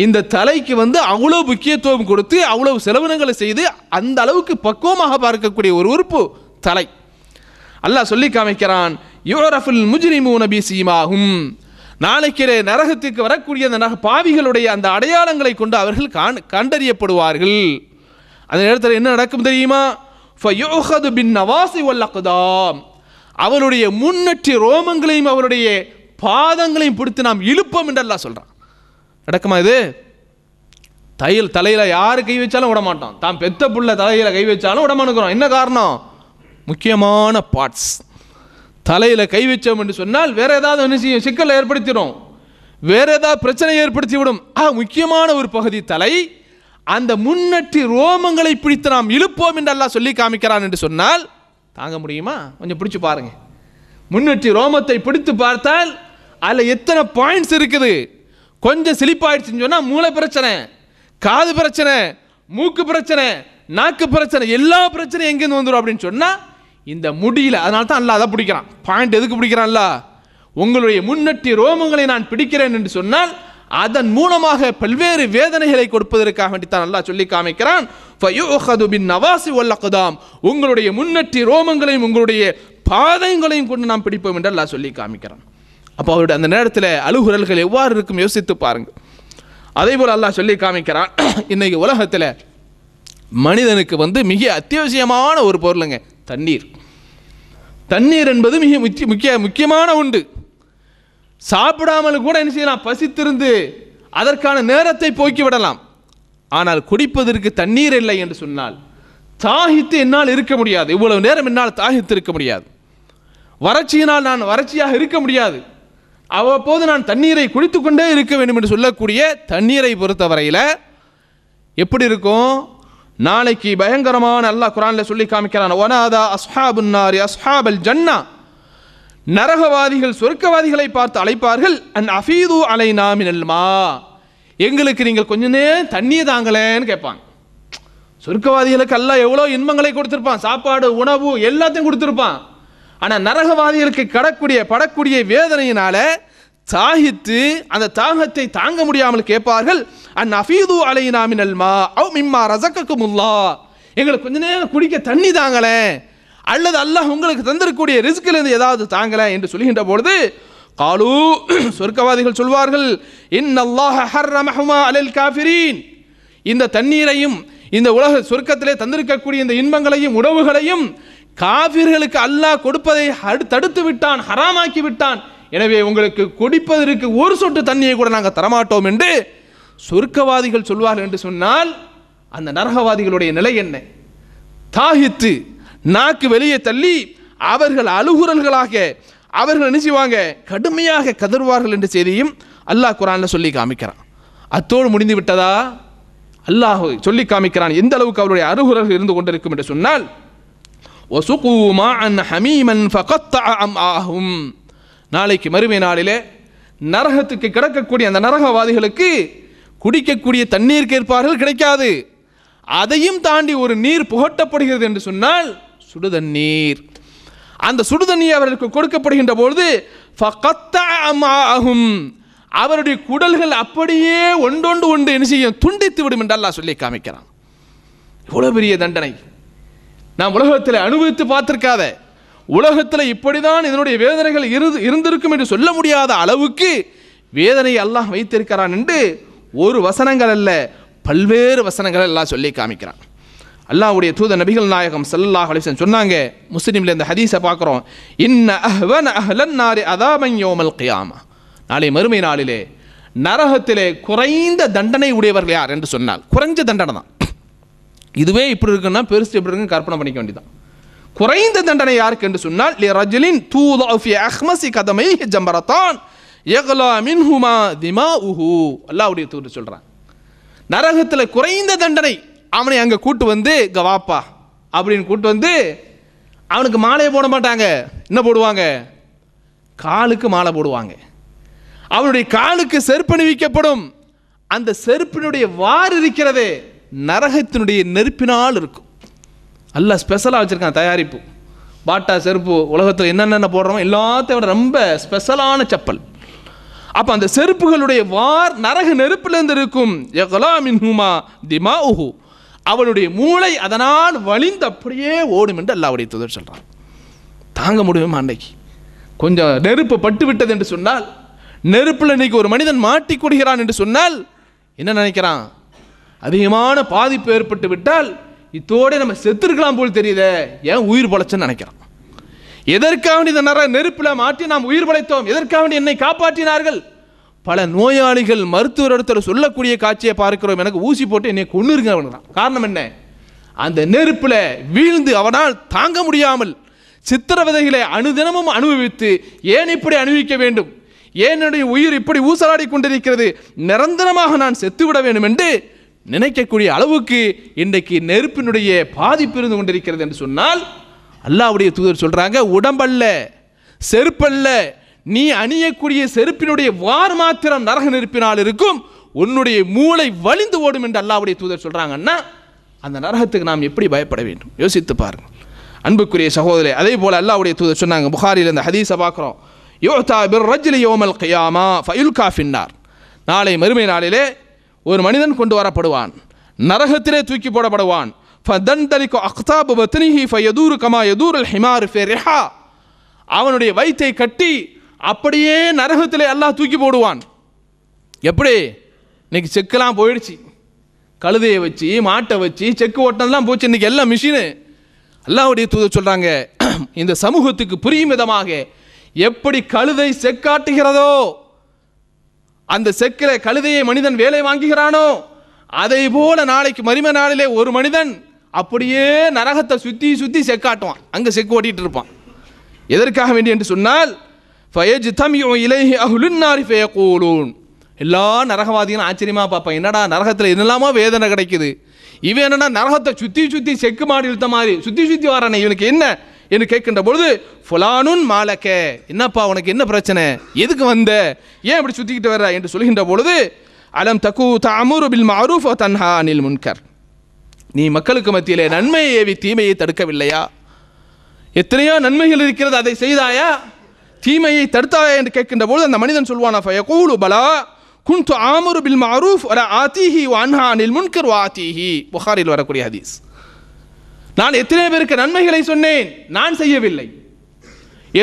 Speaker 1: இந்த தலைக்கு வந்து அவ்வளோ முக்கியத்துவம் கொடுத்து அவ்வளவு செலவினங்களை செய்து அந்த அளவுக்கு பக்குவமாக பார்க்கக்கூடிய ஒரு உறுப்பு தலை அல்லாஹ் சொல்லி காமிக்கிறான் யூரஃபுல் நாளைக்கிற நரகத்துக்கு வரக்கூடிய அந்த நக பாவிகளுடைய அந்த அடையாளங்களை கொண்டு அவர்கள் கண்டறியப்படுவார்கள் அந்த நேரத்தில் என்ன நடக்கும் தெரியுமா ஃபயுஹது பின் நவாசி வல்லக்குதாம் அவருடைய முன்னற்றி ரோமங்களையும் அவருடைய பாதங்களையும் பிடித்து நாம் இழுப்போம் என்று என்றெல்லாம் சொல்கிறான் நடக்குமா இது தையல் தலையில் யார் கை வச்சாலும் விட மாட்டோம் தான் பெத்த புள்ள தலையில் கை வச்சாலும் விட மாட்டேங்கிறோம் என்ன காரணம் முக்கியமான பார்ட்ஸ் தலையில் கை வச்சோம் என்று சொன்னால் வேறு ஏதாவது என்ன செய்யும் சிக்கலை ஏற்படுத்திடும் வேறு ஏதாவது பிரச்சனை ஏற்படுத்தி விடும் ஆ முக்கியமான ஒரு பகுதி தலை அந்த முன்னற்றி ரோமங்களை பிடித்து நாம் இழுப்போம் என்று அல்லாஹ் சொல்லி காமிக்கிறான் என்று சொன்னால் தாங்க முடியுமா கொஞ்சம் பிடிச்சி பாருங்க முன்னற்றி ரோமத்தை பிடித்து பார்த்தால் அதில் எத்தனை பாயிண்ட்ஸ் இருக்குது கொஞ்சம் சிலிப்பாயிடுச்சுன்னு சொன்னால் மூளை பிரச்சனை காது பிரச்சனை மூக்கு பிரச்சனை நாக்கு பிரச்சனை எல்லா பிரச்சனையும் எங்கேருந்து வந்துடும் அப்படின்னு சொன்னால் இந்த முடியல அதனால தான் அல்ல அதை பிடிக்கிறான் பாயிண்ட் எதுக்கு பிடிக்கிறான்ல உங்களுடைய முன்னட்டி ரோமங்களை நான் பிடிக்கிறேன் என்று சொன்னால் அதன் மூலமாக பல்வேறு வேதனைகளை கொடுப்பதற்காக வேண்டி தான் அல்லாஹ் சொல்லி காமிக்கிறான் நவாசி ஒல்லக்குதாம் உங்களுடைய முன்னற்றி ரோமங்களையும் உங்களுடைய பாதங்களையும் கொண்டு நாம் பிடிப்போம் என்று அல்லாஹ் சொல்லி காமிக்கிறான் அப்போ அவருடைய அந்த நேரத்தில் அழுகுரல்கள் எவ்வாறு இருக்கும் யோசித்து பாருங்கள் அதே போல் அல்லாஹ் சொல்லி காமிக்கிறான் இன்றைக்கி உலகத்தில் மனிதனுக்கு வந்து மிக அத்தியாவசியமான ஒரு பொருளுங்க தண்ணீர் தண்ணீர் என்பது மிக முக்கிய முக்கிய முக்கியமான உண்டு சாப்பிடாமல் கூட என்ன செய்யலாம் பசித்திருந்து அதற்கான நேரத்தை போக்கி விடலாம் ஆனால் குடிப்பதற்கு தண்ணீர் இல்லை என்று சொன்னால் தாகித்து என்னால் இருக்க முடியாது இவ்வளவு நேரம் என்னால் தாகித்து இருக்க முடியாது வறட்சியினால் நான் வறட்சியாக இருக்க முடியாது அவ்வப்போது நான் தண்ணீரை குடித்து கொண்டே இருக்க வேண்டும் என்று சொல்லக்கூடிய தண்ணீரை பொறுத்தவரையில் எப்படி இருக்கும் நாளைக்கு பயங்கரமான அல்லாஹ் குரானில் சொல்லி காமிக்கிறான் ஒனாதா அஸ்ஹாபுன்னாரி அஸ்ஹாபல் ஜன்னா நரகவாதிகள் சொர்க்கவாதிகளை பார்த்து அழைப்பார்கள் அன் அஃபீது அலை நாமினல்மா எங்களுக்கு நீங்கள் கொஞ்ச நேரம் தண்ணியை தாங்கலேன்னு கேட்பாங்க சொர்க்கவாதிகளுக்கு எல்லாம் எவ்வளோ இன்பங்களை கொடுத்துருப்பான் சாப்பாடு உணவு எல்லாத்தையும் கொடுத்துருப்பான் ஆனால் நரகவாதிகளுக்கு கடக்கூடிய படக்கூடிய வேதனையினால தாகித்து அந்த தாகத்தை தாங்க முடியாமல் கேட்பார்கள் அன் அஃபீது அலை நாமினல்மா அவ் மிம்மா ரசக்கக்கு முல்லா எங்களுக்கு கொஞ்ச நேரம் குடிக்க தண்ணி தாங்களேன் அல்லது அல்லாஹ் உங்களுக்கு தந்திருக்கூடிய ரிஸ்கிலிருந்து ஏதாவது தாங்கல என்று சொல்கின்ற பொழுது காலு சொர்க்கவாதிகள் சொல்வார்கள் இன் அலல் காஃபிரீன் இந்த தண்ணீரையும் இந்த உலக சொர்க்கத்திலே தந்திருக்கக்கூடிய இந்த இன்பங்களையும் உணவுகளையும் காஃபிர்களுக்கு அல்லாஹ் கொடுப்பதை தடுத்து விட்டான் ஹராமாக்கி விட்டான் எனவே உங்களுக்கு குடிப்பதற்கு ஒரு சொட்டு தண்ணியை கூட நாங்கள் தரமாட்டோம் என்று சொர்க்கவாதிகள் சொல்வார்கள் என்று சொன்னால் அந்த நரகவாதிகளுடைய நிலை என்ன தாகித்து நாக்கு வெளியே தள்ளி அவர்கள் அழுகுரல்களாக அவர்கள் என்ன கடுமையாக கதறுவார்கள் என்ற செய்தியும் அல்லாஹ் குரானில் சொல்லி காமிக்கிறான் அத்தோடு முடிந்து விட்டதா அல்லாஹ் சொல்லி காமிக்கிறான் எந்த அளவுக்கு அவருடைய அருகுரல்கள் இருந்து கொண்டிருக்கும் என்று சொன்னால் நாளைக்கு மறுமை நாளிலே நரகத்துக்கு கிடக்கக்கூடிய அந்த நரகவாதிகளுக்கு குடிக்கக்கூடிய தண்ணீர் கேட்பார்கள் கிடைக்காது அதையும் தாண்டி ஒரு நீர் புகட்டப்படுகிறது என்று சொன்னால் சுடுதண்ணீர் அந்த சுடுதண்ணீர் அவர்களுக்கு கொடுக்கப்படுகின்ற பொழுது அவருடைய குடல்கள் அப்படியே ஒன்றொன்று ஒன்று என்ன செய்யும் துண்டித்து விடும் என்று அல்லா சொல்லி காமிக்கிறான் இவ்வளோ பெரிய தண்டனை நாம் உலகத்தில் அனுபவித்து பார்த்திருக்காத உலகத்தில் இப்படிதான் இதனுடைய வேதனைகள் இருந்து இருந்திருக்கும் என்று சொல்ல முடியாத அளவுக்கு வேதனை அல்லாஹ் வைத்திருக்கிறான் என்று ஒரு வசனங்கள் அல்ல பல்வேறு வசனங்கள் எல்லாம் சொல்லி காமிக்கிறான் அல்லாவுடைய தூத நபிகள் நாயகம் சல்லாஹ் அலிசன் சொன்னாங்க முஸ்லீமில் இந்த ஹதீஸை பார்க்குறோம் இன்ன அஹ்வன் அஹ்லன் நாரி கியாமா நாளை மறுமை நாளிலே நரகத்திலே குறைந்த தண்டனை உடையவர்கள் யார் என்று சொன்னால் குறைஞ்ச தண்டனை தான் இதுவே இப்படி இருக்குன்னா பெருசு எப்படி இருக்குன்னு கற்பனை பண்ணிக்க வேண்டியதான் குறைந்த தண்டனை யாருக்கு என்று சொன்னால் லி ரஜலின் தூத அஹ்மசி கதமை ஜம்பரத்தான் எகலா மின்ஹுமா திமா உஹு அல்லாவுடைய தூர் சொல்கிறான் நரகத்தில் குறைந்த தண்டனை அவனை அங்கே கூட்டு வந்து இங்கே வாப்பா அப்படின்னு கூட்டு வந்து அவனுக்கு மாலையை போட மாட்டாங்க என்ன போடுவாங்க காலுக்கு மாலை போடுவாங்க அவனுடைய காலுக்கு வைக்கப்படும் அந்த செருப்பினுடைய வார் இருக்கிறதே நரகத்தினுடைய நெருப்பினால் இருக்கும் நல்லா ஸ்பெஷலாக வச்சுருக்கான் தயாரிப்பு பாட்டா செருப்பு உலகத்தில் என்னென்ன போடுறோம் எல்லாத்தையும் விட ரொம்ப ஸ்பெஷலான செப்பல் அப்போ அந்த செருப்புகளுடைய வார் நரக நெருப்பிலேருந்து இருக்கும் எகலா மின்ஹுமா திமா உஹூ அவளுடைய மூளை அதனால் வலிந்து அப்படியே ஓடும் என்று அல்லாவுடைய தூதர் சொல்கிறான் தாங்க முடியுமா அன்னைக்கு கொஞ்சம் நெருப்பு பட்டு விட்டது என்று சொன்னால் நெருப்பில் இன்னைக்கு ஒரு மனிதன் மாட்டி கொடுகிறான் என்று சொன்னால் என்ன நினைக்கிறான் அதிகமான பாதிப்பு ஏற்பட்டு விட்டால் இத்தோடு நம்ம செத்துருக்கலாம் போல் தெரியுதே ஏன் உயிர் பழச்சன்னு நினைக்கிறான் எதற்காக இந்த நர நெருப்பில் மாட்டி நாம் உயிர் பழைத்தோம் எதற்காக என்னை காப்பாற்றினார்கள் பல நோயாளிகள் மருத்துவர் இடத்துல சொல்லக்கூடிய காட்சியை பார்க்கிறோம் எனக்கு ஊசி போட்டு என்னை கொண்டுருங்க அவனுதான் காரணம் என்ன அந்த நெருப்பில் வீழ்ந்து அவனால் தாங்க முடியாமல் சித்திரவதைகளை அனுதினமும் அனுபவித்து ஏன் இப்படி அனுபவிக்க வேண்டும் என்னுடைய உயிர் இப்படி ஊசலாடி கொண்டிருக்கிறது நிரந்தரமாக நான் செத்துவிட வேண்டும் என்று நினைக்கக்கூடிய அளவுக்கு இன்றைக்கு நெருப்பினுடைய பாதிப்பு இருந்து கொண்டிருக்கிறது என்று சொன்னால் அல்லாவுடைய தூதர் சொல்கிறாங்க உடம்பல்ல செருப்பல்ல நீ அணியக்கூடிய செருப்பினுடைய வார் மாத்திரம் நரக நெருப்பினால் இருக்கும் உன்னுடைய மூளை வலிந்து ஓடும் என்று அல்லாவுடைய தூதர் சொல்கிறாங்கன்னா அந்த நரகத்துக்கு நாம் எப்படி பயப்பட வேண்டும் யோசித்து பாருங்கள் அன்புக்குரிய சகோதரி அதே போல் அல்லாவுடைய தூதர் சொன்னாங்க புகாரில் இந்த ஹதீஸை பார்க்குறோம் யோதா பிர் ரஜ்லி யோமல் கயாமா ஃபயுல் காஃபின்னார் நாளை மறுமை நாளிலே ஒரு மனிதன் கொண்டு வரப்படுவான் நரகத்திலே தூக்கி போடப்படுவான் அக்தாபு பத்னிஹி கமா அவனுடைய வயிற்றை கட்டி அப்படியே நரகத்தில் எல்லாம் தூக்கி போடுவான் எப்படி இன்னைக்கு செக்கெல்லாம் போயிடுச்சு கழுதையை வச்சு மாட்டை வச்சு செக்கு ஓட்டம்லாம் போச்சு இன்றைக்கி எல்லாம் மிஷினு எல்லாருடைய தூத சொல்கிறாங்க இந்த சமூகத்துக்கு புரியும் விதமாக எப்படி கழுதை செக்காட்டுகிறதோ அந்த செக்கில் கழுதையை மனிதன் வேலை வாங்குகிறானோ அதை போல நாளைக்கு மரிம நாளிலே ஒரு மனிதன் அப்படியே நரகத்தை சுற்றி சுற்றி செக்காட்டுவான் அங்கே செக்கு ஓட்டிகிட்டு இருப்பான் எதற்காக வேண்டி என்று சொன்னால் ஃபயஜ் தமியோ இலேஹி அஹுலுன்னாரி கூலூன் எல்லா நரகவாதிகளும் ஆச்சரியமாக பார்ப்பேன் என்னடா நரகத்தில் என்னெல்லாமோ வேதனை கிடைக்குது இவன் என்னடா நரகத்தை சுற்றி சுற்றி செக்கு மாடி இழுத்த மாதிரி சுற்றி சுற்றி வரானே இவனுக்கு என்ன என்று கேட்கின்ற பொழுது ஃபுலானுன் மாலக்க என்னப்பா உனக்கு என்ன பிரச்சனை எதுக்கு வந்த ஏன் இப்படி சுற்றிக்கிட்டு வர்ற என்று சொல்கின்ற பொழுது அலம் தகு தாமூர் பில் மாரூஃப் தன்ஹா அனில் முன்கர் நீ மக்களுக்கு மத்தியிலே நன்மையை ஏவி தீமையை தடுக்கவில்லையா எத்தனையோ நன்மைகள் இருக்கிறது அதை செய்தாயா தீமையை தடுத்தாயா என்று கேட்கின்ற போது அந்த மனிதன் சொல்வான் ஃபயகூலு பலா குன்து ஆமரு பில் மாரூஃப் வர ஆத்திஹி வான்ஹானில் முன்கர் வாத்திஹி புகாரில் வரக்கூடிய ஹதீஸ் நான் எத்தனை பேருக்கு நன்மைகளை சொன்னேன் நான் செய்யவில்லை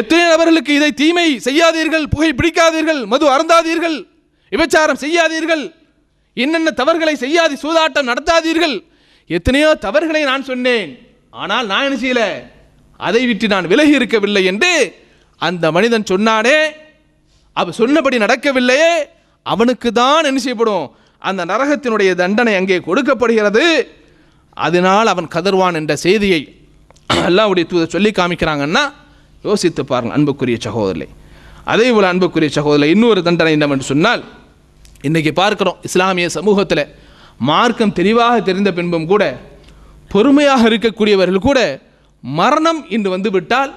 Speaker 1: எத்தனை நபர்களுக்கு இதை தீமை செய்யாதீர்கள் புகை பிடிக்காதீர்கள் மது அருந்தாதீர்கள் விபச்சாரம் செய்யாதீர்கள் என்னென்ன தவறுகளை செய்யாது சூதாட்டம் நடத்தாதீர்கள் எத்தனையோ தவறுகளை நான் சொன்னேன் ஆனால் நான் என்ன செய்யல அதை விட்டு நான் விலகி இருக்கவில்லை என்று அந்த மனிதன் சொன்னானே அவ சொன்னபடி நடக்கவில்லையே அவனுக்கு தான் என்ன செய்யப்படும் அந்த நரகத்தினுடைய தண்டனை அங்கே கொடுக்கப்படுகிறது அதனால் அவன் கதர்வான் என்ற செய்தியை அல்லாவுடைய தூதர் சொல்லி காமிக்கிறாங்கன்னா யோசித்து பாருங்கள் அன்புக்குரிய சகோதரலை அதே போல் அன்புக்குரிய சகோதரில் இன்னொரு தண்டனை என்னவென்று சொன்னால் இன்றைக்கி பார்க்குறோம் இஸ்லாமிய சமூகத்தில் மார்க்கம் தெளிவாக தெரிந்த பின்பும் கூட பொறுமையாக இருக்கக்கூடியவர்கள் கூட மரணம் இன்று வந்துவிட்டால்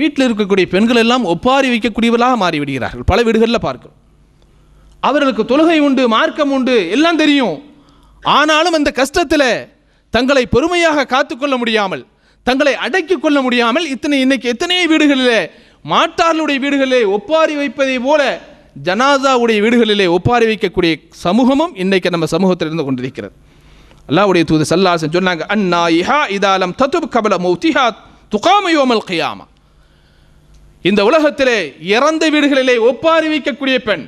Speaker 1: வீட்டில் இருக்கக்கூடிய பெண்கள் எல்லாம் ஒப்பாரி வைக்கக்கூடியவர்களாக மாறிவிடுகிறார்கள் பல வீடுகளில் பார்க்கிறோம் அவர்களுக்கு தொழுகை உண்டு மார்க்கம் உண்டு எல்லாம் தெரியும் ஆனாலும் அந்த கஷ்டத்தில் தங்களை பெருமையாக காத்துக்கொள்ள முடியாமல் தங்களை அடக்கி கொள்ள முடியாமல் இத்தனை இன்னைக்கு எத்தனை வீடுகளிலே மாட்டார்களுடைய வீடுகளிலே ஒப்பாரி வைப்பதை போல ஜனாதாவுடைய வீடுகளிலே ஒப்பாரி வைக்கக்கூடிய சமூகமும் இன்றைக்கு நம்ம சமூகத்தில் இருந்து கொண்டிருக்கிறது அல்லாவுடைய தூது சல்லாசன் சொன்னாங்க அண்ணா இஹா இதாலம் தத்துப் கபல மௌத்திஹா துகாமயோமல் கையாமா இந்த உலகத்திலே இறந்த வீடுகளிலே ஒப்பாரி வைக்கக்கூடிய பெண்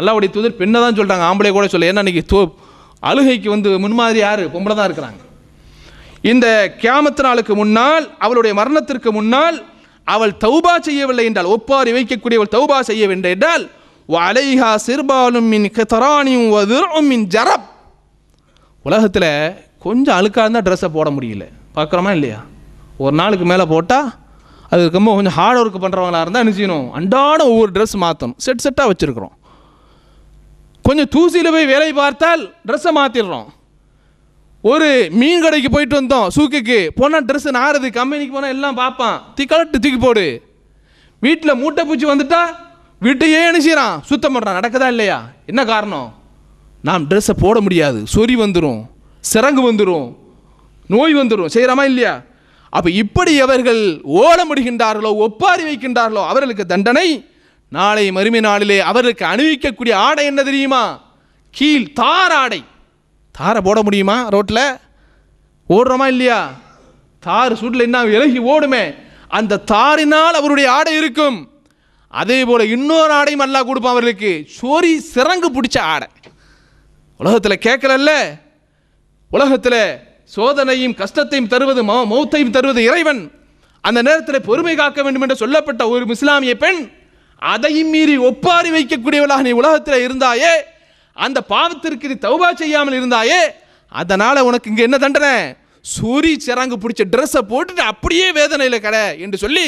Speaker 1: அல்லாவுடைய துதிர் பெண்ணை தான் சொல்கிறாங்க ஆம்பளை கூட சொல்ல ஏன்னா இன்னைக்கு அழுகைக்கு வந்து முன்மாதிரி யார் பொம்பளை தான் இருக்கிறாங்க இந்த கேமத்து நாளுக்கு முன்னால் அவளுடைய மரணத்திற்கு முன்னால் அவள் தௌபா செய்யவில்லை என்றால் ஒப்பாரி வைக்கக்கூடியவள் தௌபா செய்யவில்லை என்றால் அலைஹா சிறுபாலும் மின் கத்தரானியும் மின் ஜரப் உலகத்தில் கொஞ்சம் அழுக்காக இருந்தால் ட்ரெஸ்ஸை போட முடியல பார்க்குறோமா இல்லையா ஒரு நாளுக்கு மேலே போட்டால் அது இருக்கும்போது கொஞ்சம் ஹார்ட் ஒர்க் பண்ணுறவங்களாக இருந்தால் என்ன செய்யணும் அன்றாட ஒவ்வொரு ட்ரெஸ் மாற்றணும் செட் செட்டாக வச்சுருக்குறோம் கொஞ்சம் தூசியில் போய் வேலை பார்த்தால் ட்ரெஸ்ஸை மாற்றிடுறோம் ஒரு மீன் கடைக்கு போயிட்டு வந்தோம் சூக்குக்கு போனால் ட்ரெஸ் நாறுது கம்பெனிக்கு போனால் எல்லாம் பார்ப்பான் கலட்டு தூக்கி போடு வீட்டில் மூட்டை பூச்சி வந்துட்டா வீட்டையே நினைச்சிறான் சுத்தம் பண்ணுறான் நடக்குதா இல்லையா என்ன காரணம் நாம் ட்ரெஸ்ஸை போட முடியாது சொறி வந்துடும் சிறங்கு வந்துடும் நோய் வந்துடும் செய்கிறோமா இல்லையா அப்போ இப்படி அவர்கள் ஓட முடிகின்றார்களோ ஒப்பாரி வைக்கின்றார்களோ அவர்களுக்கு தண்டனை நாளை மறுமை நாளிலே அவர்களுக்கு அணிவிக்கக்கூடிய ஆடை என்ன தெரியுமா கீழ் தார் ஆடை தாரை போட முடியுமா ரோட்டில் ஓடுறோமா இல்லையா தார் சூட்டில் என்ன விலகி ஓடுமே அந்த தாரினால் அவருடைய ஆடை இருக்கும் அதே போல் இன்னொரு ஆடையும் அல்லா கொடுப்பான் அவர்களுக்கு சோரி சிறங்கு பிடிச்ச ஆடை உலகத்தில் கேட்கலல்ல உலகத்தில் சோதனையும் கஷ்டத்தையும் தருவது மௌத்தையும் தருவது இறைவன் அந்த நேரத்தில் பொறுமை காக்க வேண்டும் என்று சொல்லப்பட்ட ஒரு இஸ்லாமிய பெண் அதையும் மீறி ஒப்பாரி வைக்கக்கூடியவளாக நீ உலகத்தில் இருந்தாயே அந்த பாவத்திற்கு நீ தௌபா செய்யாமல் இருந்தாயே அதனால் உனக்கு இங்கே என்ன தண்டனை சூரி சிறாங்கு பிடிச்ச ட்ரெஸ்ஸை போட்டு அப்படியே வேதனையில் கட என்று சொல்லி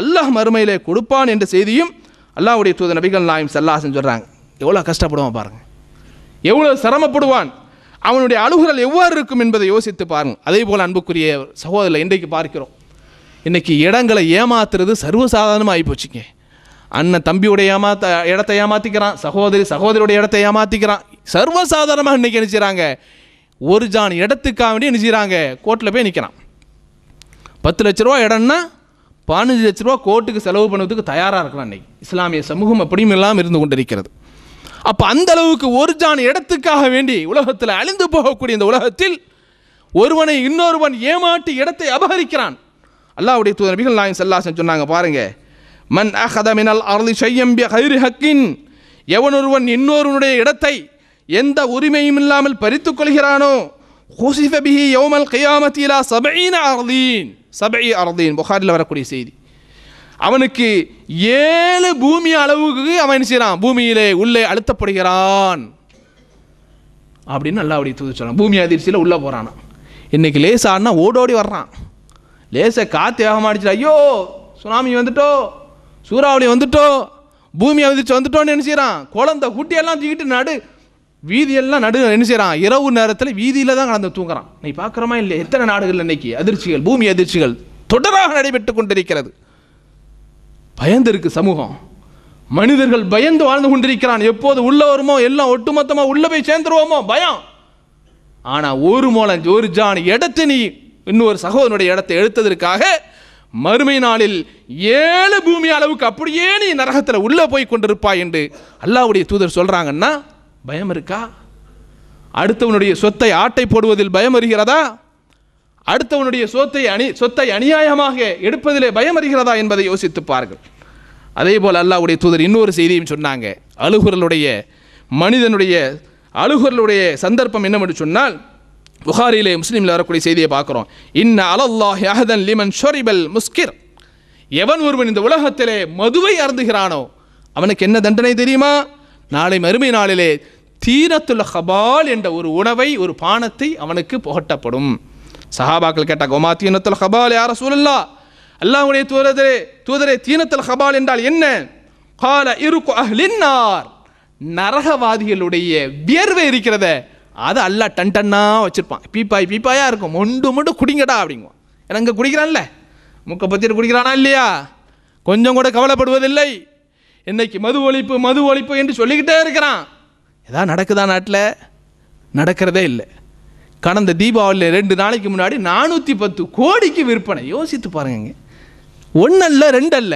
Speaker 1: அல்லாஹ் மறுமையில் கொடுப்பான் என்ற செய்தியும் அல்லாஹுடைய தூத நபிகள் நாயம் செல்லாசன் சொல்கிறாங்க எவ்வளோ கஷ்டப்படுவான் பாருங்கள் எவ்வளோ சிரமப்படுவான் அவனுடைய அழுகுறல் எவ்வாறு இருக்கும் என்பதை யோசித்து பாருங்கள் அதே போல் அன்புக்குரிய சகோதரில் இன்றைக்கு பார்க்கிறோம் இன்றைக்கி இடங்களை ஏமாத்துறது சர்வசாதாரணமாக ஆகிப்போச்சுங்க அண்ணன் தம்பியுடைய ஏமாத்த இடத்தை ஏமாற்றிக்கிறான் சகோதரி சகோதரியுடைய இடத்தை ஏமாற்றிக்கிறான் சர்வசாதாரணமாக இன்றைக்கி என்ன ஒரு ஜான் இடத்துக்காக வேண்டி என்ன செய்கிறாங்க கோர்ட்டில் போய் நிற்கிறான் பத்து லட்ச ரூபா இடம்னா பதினஞ்சு லட்ச ரூபா கோர்ட்டுக்கு செலவு பண்ணுவதுக்கு தயாராக இருக்கலாம் இன்றைக்கி இஸ்லாமிய சமூகம் அப்படியும் இல்லாமல் இருந்து கொண்டிருக்கிறது அப்போ அந்த அளவுக்கு ஒரு ஜான் இடத்துக்காக வேண்டி உலகத்தில் அழிந்து போகக்கூடிய இந்த உலகத்தில் ஒருவனை இன்னொருவன் ஏமாட்டி இடத்தை அபகரிக்கிறான் அல்லாவுடைய தூதர் நபிகள் நாயகம் செல்லாசன் சொன்னாங்க பாருங்க மன் அகதமினால் அருளி செய்யம்பிய ஹைரி ஹக்கின் எவனொருவன் இன்னொருவனுடைய இடத்தை எந்த உரிமையும் இல்லாமல் பறித்து கொள்கிறானோ ஹுசிஃபபிஹி யோமல் கையாமத்தீலா சபையின் அர்தீன் சபை அர்தீன் புகாரில் வரக்கூடிய செய்தி அவனுக்கு ஏழு பூமி அளவுக்கு அவன் என்ன செய்கிறான் பூமியிலே உள்ளே அழுத்தப்படுகிறான் அப்படின்னு நல்லா அப்படி தூது பூமி அதிர்ச்சியில் உள்ளே போகிறான் இன்றைக்கி லேசானா ஓடோடி வர்றான் லேசை காற்று வேகமாக ஐயோ சுனாமி வந்துட்டோ சூறாவளி வந்துட்டோ பூமி அதிர்ச்சி வந்துட்டோன்னு என்ன செய்கிறான் குழந்தை குட்டியெல்லாம் தூக்கிட்டு நடு வீதியெல்லாம் நடு என்ன செய்கிறான் இரவு நேரத்தில் வீதியில் தான் கலந்து தூங்குறான் நீ பார்க்குறமா இல்லை எத்தனை நாடுகள் இன்றைக்கி அதிர்ச்சிகள் பூமி அதிர்ச்சிகள் தொடராக நடைபெற்று கொண்டிருக்கிறது பயந்து இருக்கு சமூகம் மனிதர்கள் பயந்து வாழ்ந்து கொண்டிருக்கிறான் எப்போது உள்ள வருமோ எல்லாம் ஒட்டுமொத்தமாக உள்ள போய் சேர்ந்துருவோமோ பயம் ஆனால் ஒரு மூலம் ஒரு ஜான் இடத்தை நீ இன்னொரு சகோதரனுடைய இடத்தை எடுத்ததற்காக மறுமை நாளில் ஏழு பூமி அளவுக்கு அப்படியே நீ நரகத்தில் உள்ளே போய் கொண்டிருப்பாய் என்று அல்லாவுடைய தூதர் சொல்கிறாங்கன்னா பயம் இருக்கா அடுத்தவனுடைய சொத்தை ஆட்டை போடுவதில் பயம் இருக்கிறதா அடுத்தவனுடைய சொத்தை அணி சொத்தை அநியாயமாக எடுப்பதிலே பயம் அறிகிறதா என்பதை யோசித்து பாருங்கள் அதே போல் அல்லாவுடைய தூதர் இன்னொரு செய்தியும் சொன்னாங்க அழுகுரலுடைய மனிதனுடைய அழுகுரலுடைய சந்தர்ப்பம் என்னவென்று சொன்னால் புகாரிலே முஸ்லீமில் வரக்கூடிய செய்தியை பார்க்குறோம் இன்ன அலல்லாஹ் அஹதன் லிமன் ஷொரிபல் முஸ்கிர் எவன் ஒருவன் இந்த உலகத்திலே மதுவை அருந்துகிறானோ அவனுக்கு என்ன தண்டனை தெரியுமா நாளை மறுமை நாளிலே தீரத்துல ஹபால் என்ற ஒரு உணவை ஒரு பானத்தை அவனுக்கு புகட்டப்படும் சஹாபாக்கள் கேட்டாங்க ஒமா தீனத்தில் ஹபால் யார சூழல்லா அல்லாவுடைய தூதரே தூதரே தீனத்தில் ஹபால் என்றால் என்ன கால இருக்கு அஹ்லின்னார் நரகவாதிகளுடைய வியர்வை இருக்கிறத அதை அல்லா டன் டன்னா வச்சுருப்பான் பீப்பாய் பீப்பாயாக இருக்கும் மொண்டு மொண்டு குடிங்கடா அப்படிங்குவோம் ஏன்னா இங்கே குடிக்கிறான்ல முக்க பத்திட்டு குடிக்கிறானா இல்லையா கொஞ்சம் கூட கவலைப்படுவதில்லை இன்னைக்கு மது ஒழிப்பு மது ஒழிப்பு என்று சொல்லிக்கிட்டே இருக்கிறான் ஏதா நடக்குதா நாட்டில் நடக்கிறதே இல்லை கடந்த தீபாவளியில் ரெண்டு நாளைக்கு முன்னாடி நானூற்றி பத்து கோடிக்கு விற்பனை யோசித்து பாருங்க ஒன்று அல்ல ரெண்டு அல்ல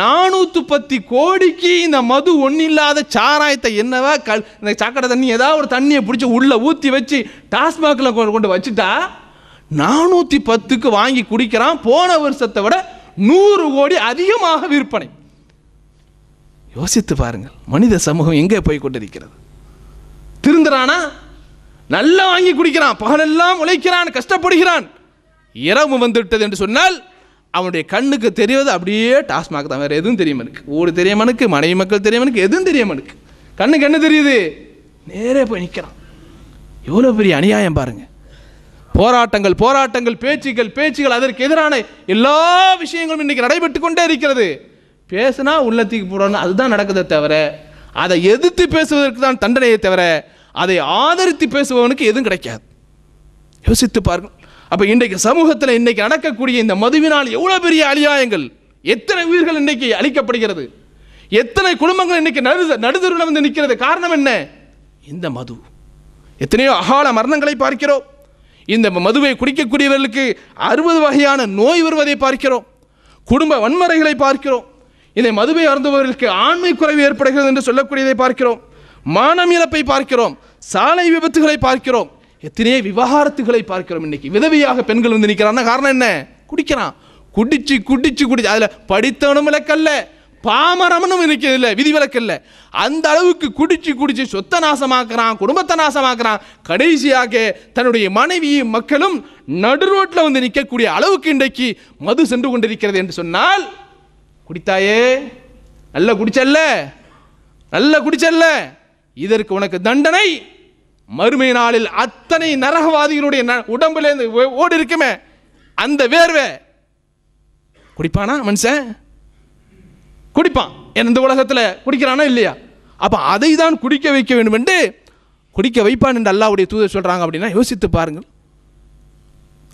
Speaker 1: நானூற்று பத்து கோடிக்கு இந்த மது ஒன்றும் இல்லாத சாராயத்தை என்னவா கல் இந்த சாக்கடை தண்ணி ஏதாவது ஒரு தண்ணியை பிடிச்சி உள்ளே ஊற்றி வச்சு டாஸ்மாகில் கொண்டு வச்சுட்டா நானூற்றி பத்துக்கு வாங்கி குடிக்கிறான் போன வருஷத்தை விட நூறு கோடி அதிகமாக விற்பனை யோசித்து பாருங்கள் மனித சமூகம் எங்கே போய் கொண்டிருக்கிறது திருந்துறானா நல்லா வாங்கி குடிக்கிறான் பகலெல்லாம் உழைக்கிறான் கஷ்டப்படுகிறான் இரவு வந்துவிட்டது என்று சொன்னால் அவனுடைய கண்ணுக்கு தெரிவது அப்படியே டாஸ்மாக் தான் வேறு எதுவும் தெரியுமனுக்கு ஊர் தெரியமனுக்கு மனைவி மக்கள் தெரியமனுக்கு எதுவும் எனக்கு கண்ணுக்கு என்ன தெரியுது நேரே போய் நிற்கிறான் எவ்வளோ பெரிய அநியாயம் பாருங்கள் போராட்டங்கள் போராட்டங்கள் பேச்சுகள் பேச்சுகள் அதற்கு எதிரான எல்லா விஷயங்களும் இன்றைக்கி நடைபெற்று கொண்டே இருக்கிறது பேசுனா உள்ளத்துக்கு போடணும் அதுதான் நடக்குதே தவிர அதை எதிர்த்து பேசுவதற்கு தான் தண்டனையை தவிர அதை ஆதரித்து பேசுபவனுக்கு எதுவும் கிடைக்காது யோசித்து பாருங்கள் அப்போ இன்றைக்கு சமூகத்தில் இன்றைக்கு நடக்கக்கூடிய இந்த மதுவினால் எவ்வளோ பெரிய அநியாயங்கள் எத்தனை உயிர்கள் இன்றைக்கு அழிக்கப்படுகிறது எத்தனை குடும்பங்கள் இன்றைக்கி நடு நடுதருவில் வந்து நிற்கிறது காரணம் என்ன இந்த மது எத்தனையோ அகால மரணங்களை பார்க்கிறோம் இந்த மதுவை குடிக்கக்கூடியவர்களுக்கு அறுபது வகையான நோய் வருவதை பார்க்கிறோம் குடும்ப வன்முறைகளை பார்க்கிறோம் இதை மதுவை அருந்துபவர்களுக்கு ஆண்மை குறைவு ஏற்படுகிறது என்று சொல்லக்கூடியதை பார்க்கிறோம் மானம் இழப்பை பார்க்கிறோம் சாலை விபத்துகளை பார்க்கிறோம் எத்தனையோ விவகாரத்துகளை பார்க்கிறோம் இன்னைக்கு விதவியாக பெண்கள் வந்து நிற்கிறான் காரணம் என்ன குடிக்கிறான் குடிச்சு குடிச்சு குடிச்சு அதில் படித்தவனும் விளக்கல்ல பாமரமனும் இருக்கிறதில்ல விதிவிலக்கு இல்லை அந்த அளவுக்கு குடிச்சு குடிச்சு சொத்தை நாசமாக்குறான் குடும்பத்தை நாசமாக்குறான் கடைசியாக தன்னுடைய மனைவியும் மக்களும் நடு ரோட்டில் வந்து நிற்கக்கூடிய அளவுக்கு இன்றைக்கு மது சென்று கொண்டிருக்கிறது என்று சொன்னால் குடித்தாயே நல்லா குடிச்சல்ல நல்லா குடிச்சல்ல இதற்கு உனக்கு தண்டனை மறுமை நாளில் அத்தனை நரகவாதிகளுடைய உடம்புலேருந்து ஓடி இருக்குமே அந்த வேர்வை குடிப்பானா மனுஷன் குடிப்பான் இந்த உலகத்தில் குடிக்கிறானா இல்லையா அப்போ அதை தான் குடிக்க வைக்க வேண்டும் என்று குடிக்க வைப்பான் என்று அல்லாவுடைய தூதர் சொல்கிறாங்க அப்படின்னா யோசித்து பாருங்கள்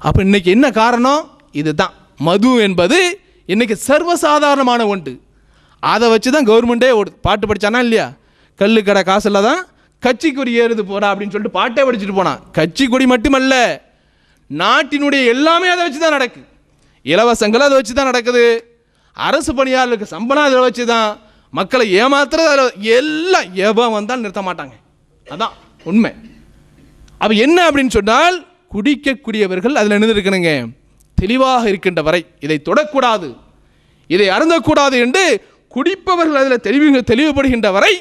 Speaker 1: அப்போ இன்றைக்கி என்ன காரணம் இதுதான் மது என்பது இன்றைக்கி சர்வசாதாரணமான ஒன்று அதை வச்சு தான் கவர்மெண்ட்டே ஓடு பாட்டு படித்தானா இல்லையா கல்லு கடை காசில் தான் கட்சி கொடி ஏறுது போகிறா அப்படின்னு சொல்லிட்டு பாட்டை படிச்சுட்டு போனான் கட்சி கொடி மட்டுமல்ல நாட்டினுடைய எல்லாமே அதை வச்சு தான் நடக்குது இலவசங்கள் அதை வச்சு தான் நடக்குது அரசு பணியாளர்களுக்கு சம்பளம் அதை வச்சு தான் மக்களை ஏமாத்துறது அதில் எல்லாம் எவன் வந்தால் நிறுத்த மாட்டாங்க அதான் உண்மை அப்போ என்ன அப்படின்னு சொன்னால் குடிக்கக்கூடியவர்கள் அதில் நின்றுருக்கணுங்க தெளிவாக இருக்கின்ற வரை இதை தொடக்கூடாது இதை அருந்தக்கூடாது என்று குடிப்பவர்கள் அதில் தெளிவு தெளிவுபடுகின்ற வரை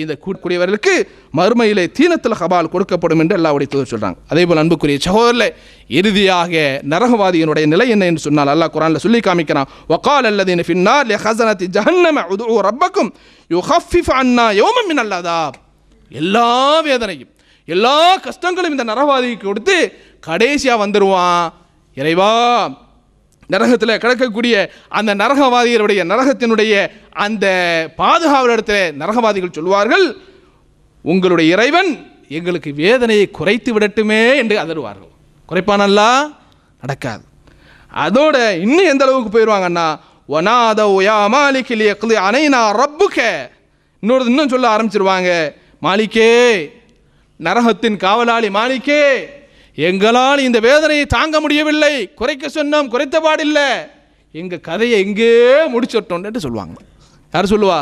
Speaker 1: இந்த கூடியவர்களுக்கு மறுமையிலே தீனத்தில் ஹபால் கொடுக்கப்படும் என்று அல்லாவுடைய தூதர் சொல்கிறாங்க அதே போல் அன்புக்குரிய சகோதரில் இறுதியாக நரகவாதியினுடைய நிலை என்ன என்று சொன்னால் அல்லாஹ் குரானில் சொல்லி காமிக்கிறான் ஒகால் அல்லது ஃபின்னார் ஹசனத்தி ஜஹன்னம உது ரப்பக்கும் யூ ஹஃபிஃப் அண்ணா யோமம் அல்லாதா எல்லா வேதனையும் எல்லா கஷ்டங்களும் இந்த நரகவாதிக்கு கொடுத்து கடைசியாக வந்துடுவான் இறைவா நரகத்தில் கிடக்கக்கூடிய அந்த நரகவாதிகளுடைய நரகத்தினுடைய அந்த பாதுகாவல் இடத்துல நரகவாதிகள் சொல்வார்கள் உங்களுடைய இறைவன் எங்களுக்கு வேதனையை குறைத்து விடட்டுமே என்று அதருவார்கள் குறைப்பானல்லா நடக்காது அதோட இன்னும் எந்த அளவுக்கு போயிடுவாங்கன்னா ஒனாதிகில் ஒயா மாலிக்கில் எக்லி அணைனா ரப்புக்க இன்னொரு இன்னும் சொல்ல ஆரம்பிச்சிருவாங்க மாளிகே நரகத்தின் காவலாளி மாளிகே எங்களால் இந்த வேதனையை தாங்க முடியவில்லை குறைக்க சொன்னோம் குறைத்த பாடில்லை எங்கள் கதையை எங்கே முடிச்சிட்டோம் என்று சொல்லுவாங்க யார் சொல்லுவா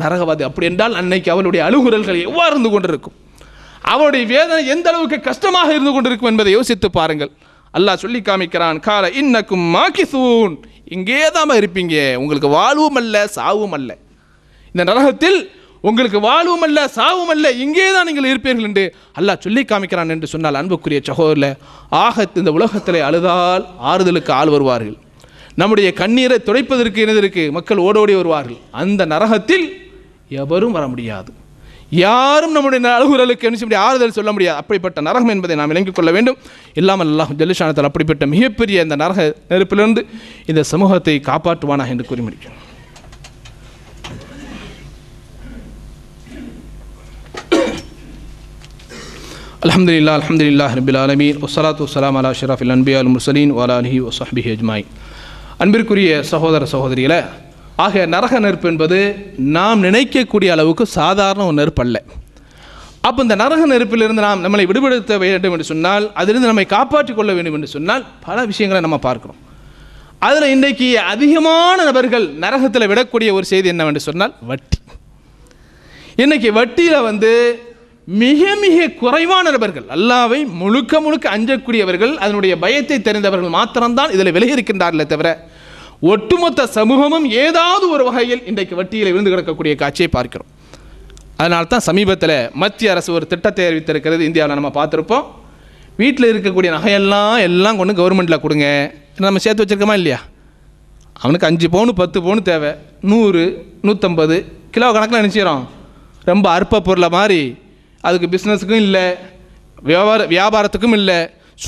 Speaker 1: நரகவாதி அப்படி என்றால் அன்னைக்கு அவளுடைய அழுகுரல்கள் எவ்வாறு இருந்து கொண்டிருக்கும் அவளுடைய வேதனை எந்த அளவுக்கு கஷ்டமாக இருந்து கொண்டிருக்கும் என்பதை யோசித்து பாருங்கள் அல்லாஹ் சொல்லி காமிக்கிறான் கால இன்னக்கும் மாக்கிசூன் இங்கே தான் இருப்பீங்க உங்களுக்கு வாழ்வும் அல்ல சாவும் அல்ல இந்த நரகத்தில் உங்களுக்கு வாழ்வும் அல்ல சாவும் அல்ல இங்கே தான் நீங்கள் இருப்பீர்கள் என்று அல்லாஹ் சொல்லி காமிக்கிறான் என்று சொன்னால் அன்புக்குரிய சகோதரில் ஆக இந்த உலகத்தில் அழுதால் ஆறுதலுக்கு ஆள் வருவார்கள் நம்முடைய கண்ணீரை துடைப்பதற்கு இணைந்திருக்கு மக்கள் ஓடோடி வருவார்கள் அந்த நரகத்தில் எவரும் வர முடியாது யாரும் நம்முடைய அழுகுறலுக்கு என்ன ஆறுதல் சொல்ல முடியாது அப்படிப்பட்ட நரகம் என்பதை நாம் இணங்கிக் கொள்ள வேண்டும் இல்லாமல் அல்லாஹ் ஜல்லிஷானத்தில் அப்படிப்பட்ட மிகப்பெரிய இந்த நரக நெருப்பிலிருந்து இந்த சமூகத்தை காப்பாற்றுவானா என்று கூறி முடிக்கிறேன் அலமதுல்லா அலமதுல்லா ஹர்பில் ஆலமீர் ஒசலாத்து வலாம் அலா ஷராஃபில் அன்பி அல் முர்சலீன் வாலா அலஹி ஒசஹபி ஹெஜ்மாய் அன்பிற்குரிய சகோதர சகோதரிகளை ஆக நரக நெருப்பு என்பது நாம் நினைக்கக்கூடிய அளவுக்கு சாதாரண ஒரு நெருப்பு அல்ல அப்போ இந்த நரக நெருப்பிலிருந்து நாம் நம்மளை விடுபடுத்த வேண்டும் என்று சொன்னால் அதிலிருந்து நம்மை காப்பாற்றிக் கொள்ள வேண்டும் என்று சொன்னால் பல விஷயங்களை நம்ம பார்க்குறோம் அதில் இன்றைக்கு அதிகமான நபர்கள் நரகத்தில் விடக்கூடிய ஒரு செய்தி என்னவென்று சொன்னால் வட்டி இன்றைக்கி வட்டியில் வந்து மிக மிக குறைவான நபர்கள் அல்லாவை முழுக்க முழுக்க அஞ்சக்கூடியவர்கள் அதனுடைய பயத்தை தெரிந்தவர்கள் மாத்திரம்தான் இதில் விலகி இருக்கின்றார்களே தவிர ஒட்டுமொத்த சமூகமும் ஏதாவது ஒரு வகையில் இன்றைக்கு வட்டியில் விழுந்து கிடக்கக்கூடிய காட்சியை பார்க்கிறோம் அதனால தான் சமீபத்தில் மத்திய அரசு ஒரு திட்டத்தை அறிவித்திருக்கிறது இந்தியாவில் நம்ம பார்த்துருப்போம் வீட்டில் இருக்கக்கூடிய நகையெல்லாம் எல்லாம் கொண்டு கவர்மெண்ட்டில் கொடுங்க நம்ம சேர்த்து வச்சுருக்கோமா இல்லையா அவனுக்கு அஞ்சு பவுனு பத்து பவுனு தேவை நூறு நூற்றம்பது கிலோ கணக்கில் நினச்சிடும் ரொம்ப அற்ப பொருளை மாதிரி அதுக்கு பிஸ்னஸுக்கும் இல்லை வியாபார வியாபாரத்துக்கும் இல்லை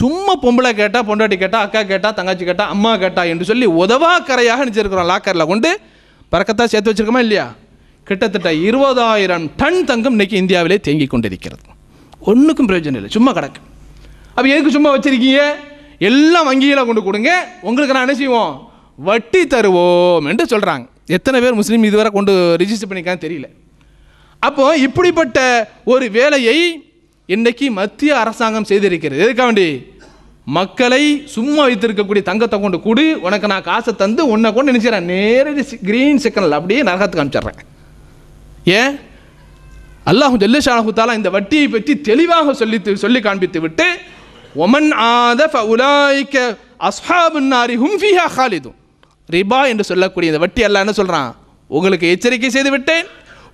Speaker 1: சும்மா பொம்பளை கேட்டால் பொண்டாட்டி கேட்டால் அக்கா கேட்டால் தங்காச்சி கேட்டால் அம்மா கேட்டா என்று சொல்லி உதவாக்கரையாக நினச்சிருக்கிறோம் லாக்கரில் கொண்டு பறக்கத்தான் சேர்த்து வச்சுருக்கோமா இல்லையா கிட்டத்தட்ட இருபதாயிரம் டன் தங்கம் இன்றைக்கி இந்தியாவிலே தேங்கி கொண்டிருக்கிறது ஒன்றுக்கும் பிரயோஜனம் இல்லை சும்மா கிடக்கு அப்போ எதுக்கு சும்மா வச்சுருக்கீங்க எல்லாம் வங்கியில் கொண்டு கொடுங்க உங்களுக்கு நான் என்ன செய்வோம் வட்டி தருவோம் என்று சொல்கிறாங்க எத்தனை பேர் முஸ்லீம் இதுவரை கொண்டு ரிஜிஸ்டர் பண்ணிக்கான்னு தெரியல அப்போ இப்படிப்பட்ட ஒரு வேலையை இன்றைக்கு மத்திய அரசாங்கம் செய்திருக்கிறது வேண்டி மக்களை சும்மா வைத்திருக்கக்கூடிய தங்கத்தை கொண்டு கூடு உனக்கு நான் காசை தந்து உன்னை கொண்டு நினைச்சிடறேன் நேரடி கிரீன் சிக்கனில் அப்படியே நரகத்துக்கு அனுப்பிச்சிடுறேன் ஏன் அல்லாஹு ஜல்லிஷாஹு தாலா இந்த வட்டியை பற்றி தெளிவாக சொல்லி சொல்லி காண்பித்து விட்டு ஒமன் ஆத உலாய்க்க அஸ்ஹாபுன்னாரி ஹும்ஃபிஹா ஹாலிதும் ரிபா என்று சொல்லக்கூடிய இந்த வட்டி அல்ல என்ன சொல்கிறான் உங்களுக்கு எச்சரிக்கை செய்து விட்டேன்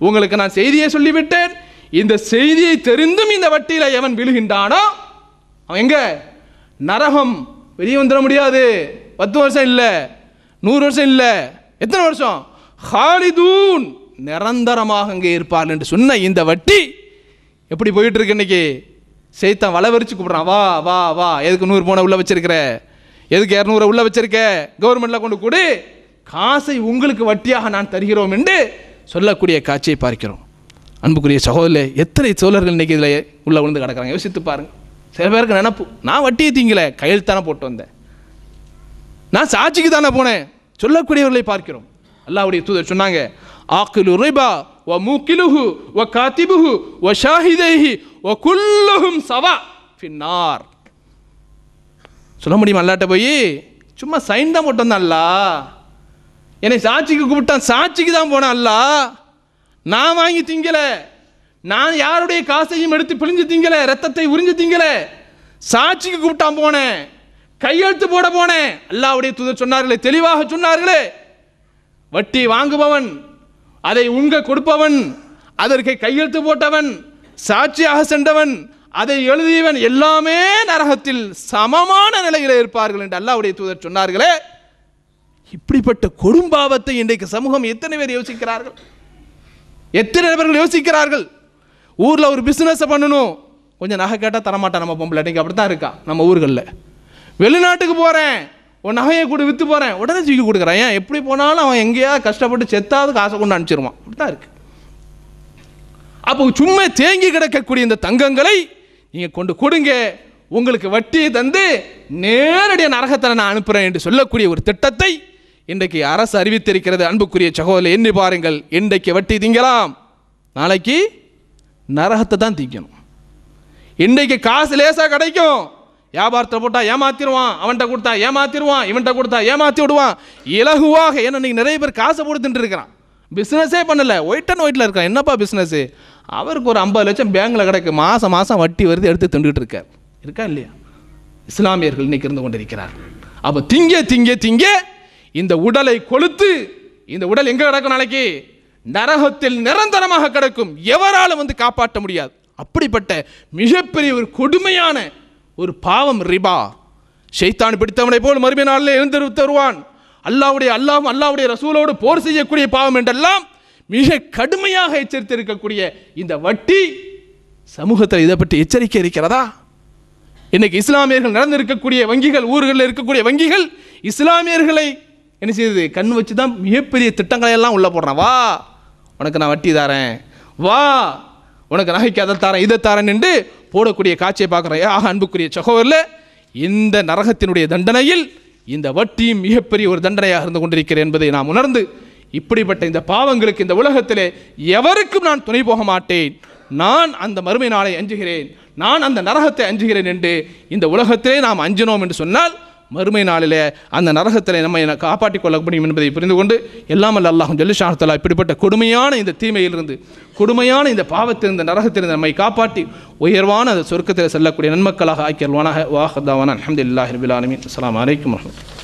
Speaker 1: உங்களுக்கு நான் செய்தியை சொல்லிவிட்டேன் இந்த செய்தியை தெரிந்தும் இந்த வட்டியில் எவன் விழுகின்றானோ அவன் எங்க நரகம் வெளியே வந்துட முடியாது பத்து வருஷம் இல்லை நூறு வருஷம் இல்லை எத்தனை வருஷம் ஹாலிதூன் நிரந்தரமாக அங்கே இருப்பார் என்று சொன்ன இந்த வட்டி எப்படி போயிட்டு இருக்கு இன்னைக்கு சேத்தம் வளவரிச்சு கூப்பிட்றான் வா வா வா எதுக்கு நூறு போன உள்ளே வச்சிருக்கிற எதுக்கு இரநூறு உள்ளே வச்சிருக்க கவர்மெண்ட்டில் கொண்டு கூடு காசை உங்களுக்கு வட்டியாக நான் தருகிறோம் என்று சொல்லக்கூடிய காட்சியை பார்க்கிறோம் அன்புக்குரிய சகோதரில் எத்தனை சோழர்கள் இன்றைக்கி இதில் உள்ளே விழுந்து கிடக்கிறாங்க யோசித்து பாருங்கள் சில பேருக்கு நினப்பு நான் வட்டியை தீங்கலை கையில் தானே போட்டு வந்தேன் நான் சாட்சிக்கு தானே போனேன் சொல்லக்கூடியவர்களை பார்க்கிறோம் அல்லாவுடைய தூதர் சொன்னாங்க ஆக்கிலு ரிபா வ மூக்கிலுஹு வ காத்திபுஹு வ ஷாஹிதேஹி வ குல்லுஹும் சவா பின்னார் சொல்ல முடியுமா அல்லாட்ட போய் சும்மா சைன் தான் போட்டு வந்தான் என்னை சாட்சிக்கு கூப்பிட்டான் சாட்சிக்கு தான் போனேன் அல்ல நான் வாங்கி திங்கல நான் யாருடைய காசையும் எடுத்து பிழிஞ்சு திங்கல ரத்தத்தை உறிஞ்சு திங்கல சாட்சிக்கு கூப்பிட்டான் போனேன் கையெழுத்து போட போனேன் அல்லாவுடைய தூதர் சொன்னார்களே தெளிவாக சொன்னார்களே வட்டி வாங்குபவன் அதை உங்க கொடுப்பவன் அதற்கு கையெழுத்து போட்டவன் சாட்சியாக சென்றவன் அதை எழுதியவன் எல்லாமே நரகத்தில் சமமான நிலையில் இருப்பார்கள் என்று அல்லாவுடைய தூதர் சொன்னார்களே இப்படிப்பட்ட கொடும்பாவத்தை இன்றைக்கு சமூகம் எத்தனை பேர் யோசிக்கிறார்கள் எத்தனை நபர்கள் யோசிக்கிறார்கள் ஊரில் ஒரு பிஸ்னஸை பண்ணணும் கொஞ்சம் நகை கேட்டால் தரமாட்டேன் நம்ம பொம்பளை இன்றைக்கி அப்படி தான் இருக்கா நம்ம ஊர்களில் வெளிநாட்டுக்கு போகிறேன் உன் நகையை கூட விற்று போகிறேன் உடனே தூக்கி கொடுக்குறேன் ஏன் எப்படி போனாலும் அவன் எங்கேயா கஷ்டப்பட்டு செத்தாவது காசை கொண்டு அனுப்பிச்சிருவான் அப்படி தான் இருக்குது அப்போ சும்மா தேங்கி கிடக்கக்கூடிய இந்த தங்கங்களை நீங்கள் கொண்டு கொடுங்க உங்களுக்கு வட்டியை தந்து நேரடியாக நரகத்தை நான் அனுப்புகிறேன் என்று சொல்லக்கூடிய ஒரு திட்டத்தை இன்றைக்கு அரசு அறிவித்திருக்கிறது அன்புக்குரிய சகோதரர் எண்ணி பாருங்கள் இன்றைக்கு வட்டி திங்கலாம் நாளைக்கு நரகத்தை தான் திங்கணும் இன்றைக்கு காசு லேசாக கிடைக்கும் வியாபாரத்தை போட்டால் ஏமாத்திடுவான் அவன்கிட்ட கொடுத்தா ஏமாத்திடுவான் இவன்கிட்ட கொடுத்தா ஏமாற்றி விடுவான் இலகுவாக ஏன்னா நீங்கள் நிறைய பேர் காசை போட்டு இருக்கிறான் பிஸ்னஸே பண்ணலை ஒயிட் அண்ட் ஒயிட்டில் இருக்கான் என்னப்பா பிஸ்னஸ்ஸு அவருக்கு ஒரு ஐம்பது லட்சம் பேங்கில் கிடைக்கும் மாதம் மாதம் வட்டி வருது எடுத்து திண்டுகிட்டு இருக்கார் இருக்கா இல்லையா இஸ்லாமியர்கள் இன்னைக்கு இருந்து கொண்டிருக்கிறார் அப்போ திங்கே திங்கே திங்கே இந்த உடலை கொளுத்து இந்த உடல் எங்கே கிடக்கும் நாளைக்கு நரகத்தில் நிரந்தரமாக கிடக்கும் எவராலும் வந்து காப்பாற்ற முடியாது அப்படிப்பட்ட மிகப்பெரிய ஒரு கொடுமையான ஒரு பாவம் ரிபா ஷைத்தான் பிடித்தவனை போல் மறுமை நாளில் எழுந்து தருவான் அல்லாவுடைய அல்லாம் அல்லாவுடைய ரசூலோடு போர் செய்யக்கூடிய பாவம் என்றெல்லாம் மிக கடுமையாக எச்சரித்திருக்கக்கூடிய இந்த வட்டி சமூகத்தில் இதை பற்றி எச்சரிக்கை இருக்கிறதா இன்னைக்கு இஸ்லாமியர்கள் நடந்திருக்கக்கூடிய வங்கிகள் ஊர்களில் இருக்கக்கூடிய வங்கிகள் இஸ்லாமியர்களை என்ன செய்யுது கண் வச்சு தான் மிகப்பெரிய திட்டங்களை எல்லாம் உள்ளே போடுறான் வா உனக்கு நான் வட்டி தரேன் வா உனக்கு நகைக்கு அதை தரேன் இதை தரேன் என்று போடக்கூடிய காட்சியை பார்க்குறேன் ஆக அன்புக்குரிய சகோதரில் இந்த நரகத்தினுடைய தண்டனையில் இந்த வட்டியும் மிகப்பெரிய ஒரு தண்டனையாக இருந்து கொண்டிருக்கிறேன் என்பதை நாம் உணர்ந்து இப்படிப்பட்ட இந்த பாவங்களுக்கு இந்த உலகத்திலே எவருக்கும் நான் துணை போக மாட்டேன் நான் அந்த மறுமை நாளை அஞ்சுகிறேன் நான் அந்த நரகத்தை அஞ்சுகிறேன் என்று இந்த உலகத்திலே நாம் அஞ்சினோம் என்று சொன்னால் மறுமை நாளிலே அந்த நரகத்தில் நம்ம என்னை காப்பாற்றி கொள்ள முடியும் என்பதை புரிந்து கொண்டு எல்லாம் அல்லாஹும் ஜல்லிஷானத்தலா இப்படிப்பட்ட கொடுமையான இந்த தீமையிலிருந்து கொடுமையான இந்த பாவத்திலிருந்து நரகத்திலிருந்து நம்மை காப்பாற்றி உயர்வான அந்த சொர்க்கத்தில் செல்லக்கூடிய நன்மக்களாக ஆக்கியல்வானாக வாஹதாவான அஹமதுல்லாஹிர்பிலானமின் அஸ்லாம் வலைக்கம் வரமத்துல